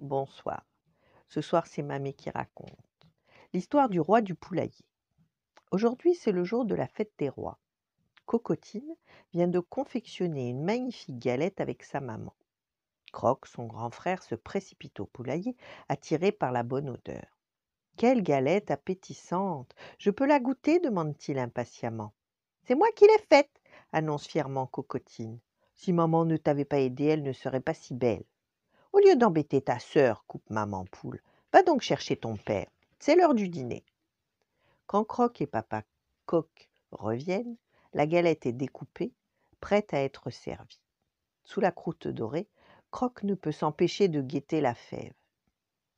Bonsoir. Ce soir, c'est Mamé qui raconte. L'histoire du roi du poulailler. Aujourd'hui, c'est le jour de la fête des rois. Cocotine vient de confectionner une magnifique galette avec sa maman. Croc, son grand frère, se précipite au poulailler, attiré par la bonne odeur. Quelle galette appétissante Je peux la goûter demande-t-il impatiemment. C'est moi qui l'ai faite annonce fièrement Cocotine. Si maman ne t'avait pas aidée, elle ne serait pas si belle. Au lieu d'embêter ta sœur, coupe maman poule, va donc chercher ton père. C'est l'heure du dîner. Quand Croc et papa Coq reviennent, la galette est découpée, prête à être servie. Sous la croûte dorée, Croc ne peut s'empêcher de guetter la fève.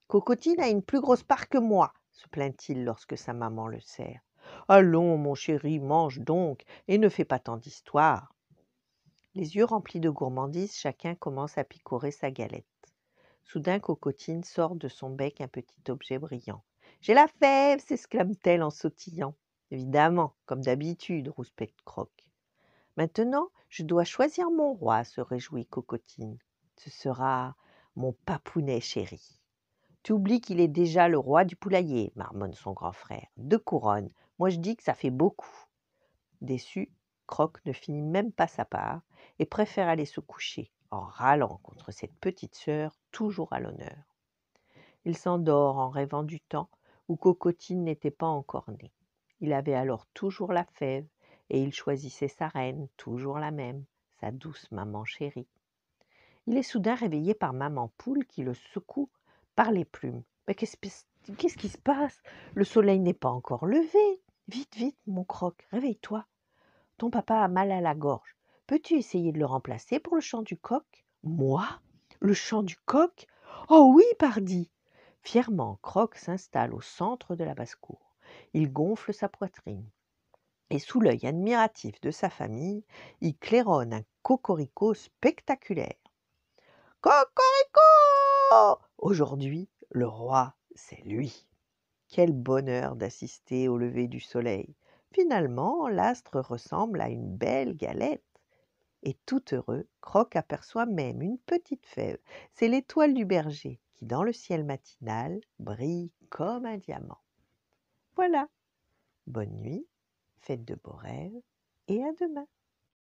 Cocotine a une plus grosse part que moi, se plaint-il lorsque sa maman le sert. Allons, mon chéri, mange donc, et ne fais pas tant d'histoires. Les yeux remplis de gourmandise, chacun commence à picorer sa galette. Soudain, Cocotine sort de son bec un petit objet brillant. J'ai la fève s'exclame-t-elle en sautillant. Évidemment, comme d'habitude, rouspète Croc. Maintenant, je dois choisir mon roi, se réjouit Cocotine. Ce sera mon papounet chéri. Tu oublies qu'il est déjà le roi du poulailler, marmonne son grand frère. Deux couronnes. Moi, je dis que ça fait beaucoup. Déçu, Croc ne finit même pas sa part et préfère aller se coucher en râlant contre cette petite sœur toujours à l'honneur. Il s'endort en rêvant du temps où Cocotine n'était pas encore née. Il avait alors toujours la fève et il choisissait sa reine, toujours la même, sa douce maman chérie. Il est soudain réveillé par maman poule qui le secoue par les plumes. Mais qu'est-ce, qu'est-ce qui se passe Le soleil n'est pas encore levé. Vite, vite, mon croc, réveille-toi. Ton papa a mal à la gorge. Peux-tu essayer de le remplacer pour le chant du coq Moi Le chant du coq Oh oui, pardi Fièrement, Croc s'installe au centre de la basse-cour. Il gonfle sa poitrine. Et sous l'œil admiratif de sa famille, il claironne un cocorico spectaculaire. Cocorico Aujourd'hui, le roi, c'est lui. Quel bonheur d'assister au lever du soleil. Finalement, l'astre ressemble à une belle galette. Et tout heureux, Croc aperçoit même une petite fève. C'est l'étoile du berger qui, dans le ciel matinal, brille comme un diamant. Voilà. Bonne nuit, faites de beaux rêves et à demain.